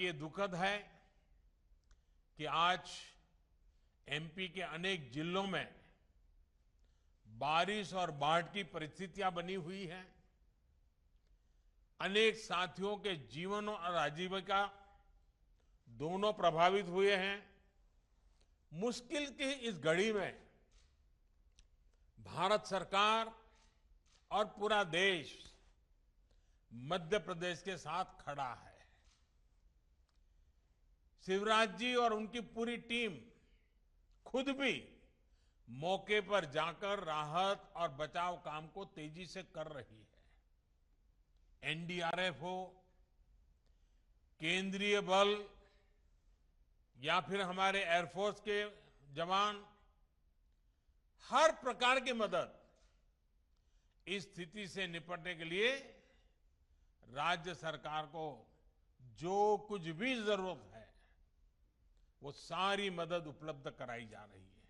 ये दुखद है कि आज एमपी के अनेक जिलों में बारिश और बाढ़ की परिस्थितियां बनी हुई हैं अनेक साथियों के जीवन और आजीविका दोनों प्रभावित हुए हैं मुश्किल की इस घड़ी में भारत सरकार और पूरा देश मध्य प्रदेश के साथ खड़ा है शिवराज जी और उनकी पूरी टीम खुद भी मौके पर जाकर राहत और बचाव काम को तेजी से कर रही है एनडीआरएफ हो केंद्रीय बल या फिर हमारे एयरफोर्स के जवान हर प्रकार की मदद इस स्थिति से निपटने के लिए राज्य सरकार को जो कुछ भी जरूरत है वो सारी मदद उपलब्ध कराई जा रही है